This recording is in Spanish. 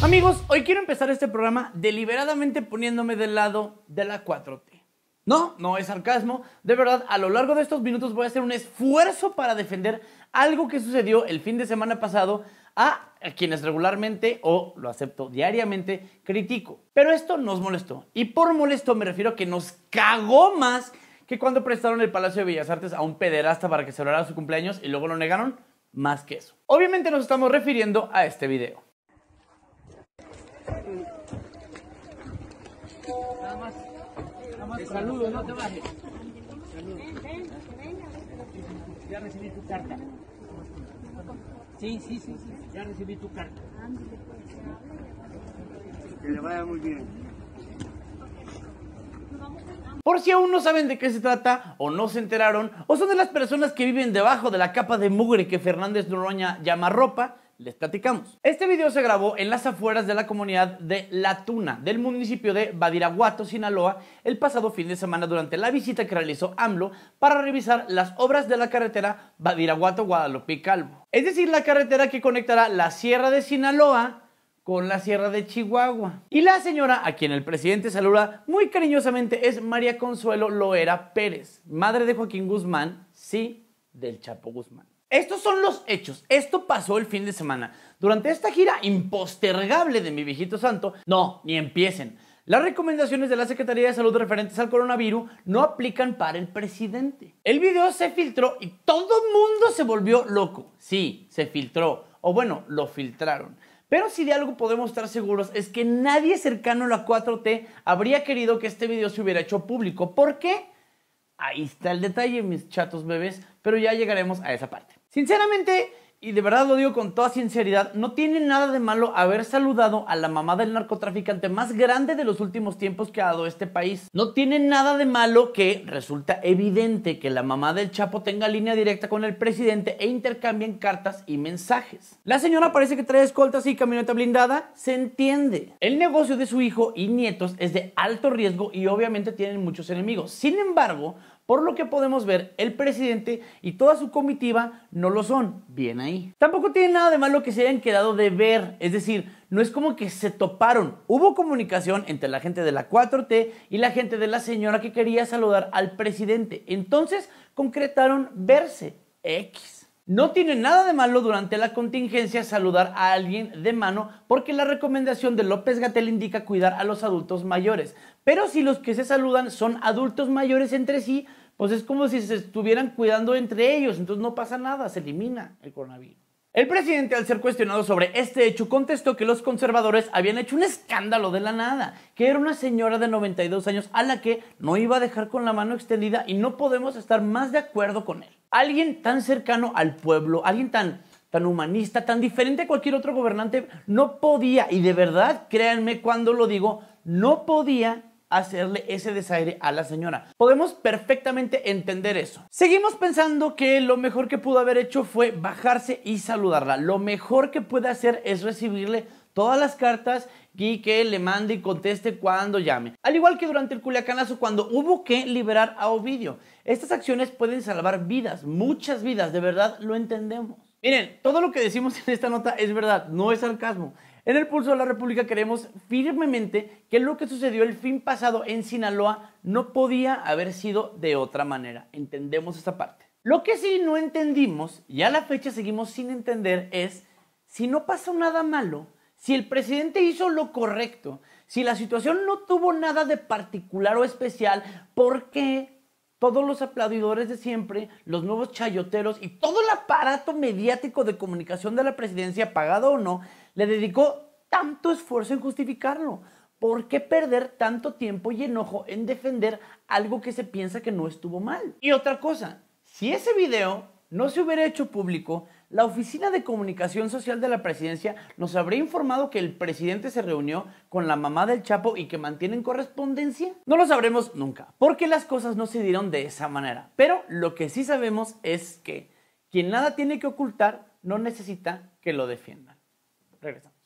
Amigos, hoy quiero empezar este programa deliberadamente poniéndome del lado de la 4T. No, no es sarcasmo. De verdad, a lo largo de estos minutos voy a hacer un esfuerzo para defender algo que sucedió el fin de semana pasado a quienes regularmente, o lo acepto diariamente, critico. Pero esto nos molestó. Y por molesto me refiero a que nos cagó más que cuando prestaron el Palacio de Bellas Artes a un pederasta para que celebrara su cumpleaños y luego lo negaron, más que eso. Obviamente nos estamos refiriendo a este video. Nada más. Nada más. Te saludo, no te bajes. Saludos. Ya recibí tu carta. Sí, sí, sí, sí. Ya recibí tu carta. Que le vaya muy bien. Por si aún no saben de qué se trata o no se enteraron o son de las personas que viven debajo de la capa de mugre que Fernández Noroña llama ropa, les platicamos. Este video se grabó en las afueras de la comunidad de La Tuna, del municipio de Badiraguato, Sinaloa, el pasado fin de semana durante la visita que realizó AMLO para revisar las obras de la carretera Badiraguato-Guadalupe Calvo. Es decir, la carretera que conectará la Sierra de Sinaloa con la Sierra de Chihuahua. Y la señora a quien el presidente saluda muy cariñosamente es María Consuelo Loera Pérez, madre de Joaquín Guzmán, sí, del Chapo Guzmán. Estos son los hechos. Esto pasó el fin de semana. Durante esta gira impostergable de mi viejito santo, no, ni empiecen. Las recomendaciones de la Secretaría de Salud referentes al coronavirus no aplican para el presidente. El video se filtró y todo el mundo se volvió loco. Sí, se filtró. O bueno, lo filtraron. Pero si de algo podemos estar seguros es que nadie cercano a la 4T habría querido que este video se hubiera hecho público. ¿Por qué? Ahí está el detalle, mis chatos bebés, pero ya llegaremos a esa parte. Sinceramente, y de verdad lo digo con toda sinceridad, no tiene nada de malo haber saludado a la mamá del narcotraficante más grande de los últimos tiempos que ha dado este país. No tiene nada de malo que resulta evidente que la mamá del Chapo tenga línea directa con el presidente e intercambien cartas y mensajes. La señora parece que trae escoltas y camioneta blindada, se entiende. El negocio de su hijo y nietos es de alto riesgo y obviamente tienen muchos enemigos. Sin embargo, por lo que podemos ver, el presidente y toda su comitiva no lo son. Bien ahí. Tampoco tiene nada de malo que se hayan quedado de ver, es decir, no es como que se toparon. Hubo comunicación entre la gente de la 4T y la gente de la señora que quería saludar al presidente. Entonces concretaron verse X. No tiene nada de malo durante la contingencia saludar a alguien de mano porque la recomendación de López Gatel indica cuidar a los adultos mayores. Pero si los que se saludan son adultos mayores entre sí, pues es como si se estuvieran cuidando entre ellos. Entonces no pasa nada, se elimina el coronavirus. El presidente, al ser cuestionado sobre este hecho, contestó que los conservadores habían hecho un escándalo de la nada, que era una señora de 92 años a la que no iba a dejar con la mano extendida y no podemos estar más de acuerdo con él. Alguien tan cercano al pueblo, alguien tan tan humanista, tan diferente a cualquier otro gobernante, no podía, y de verdad, créanme cuando lo digo, no podía hacerle ese desaire a la señora. Podemos perfectamente entender eso. Seguimos pensando que lo mejor que pudo haber hecho fue bajarse y saludarla. Lo mejor que puede hacer es recibirle todas las cartas y que le mande y conteste cuando llame. Al igual que durante el culiacanazo cuando hubo que liberar a Ovidio. Estas acciones pueden salvar vidas, muchas vidas, de verdad lo entendemos. Miren, todo lo que decimos en esta nota es verdad, no es sarcasmo. En el pulso de la República creemos firmemente que lo que sucedió el fin pasado en Sinaloa no podía haber sido de otra manera. Entendemos esta parte. Lo que sí no entendimos y a la fecha seguimos sin entender es si no pasó nada malo, si el presidente hizo lo correcto, si la situación no tuvo nada de particular o especial, ¿por qué todos los aplaudidores de siempre, los nuevos chayoteros y todo el aparato mediático de comunicación de la presidencia, pagado o no, le dedicó tanto esfuerzo en justificarlo. ¿Por qué perder tanto tiempo y enojo en defender algo que se piensa que no estuvo mal? Y otra cosa, si ese video no se hubiera hecho público, la Oficina de Comunicación Social de la Presidencia nos habría informado que el presidente se reunió con la mamá del Chapo y que mantienen correspondencia. No lo sabremos nunca, porque las cosas no se dieron de esa manera. Pero lo que sí sabemos es que quien nada tiene que ocultar no necesita que lo defiendan. Regresamos.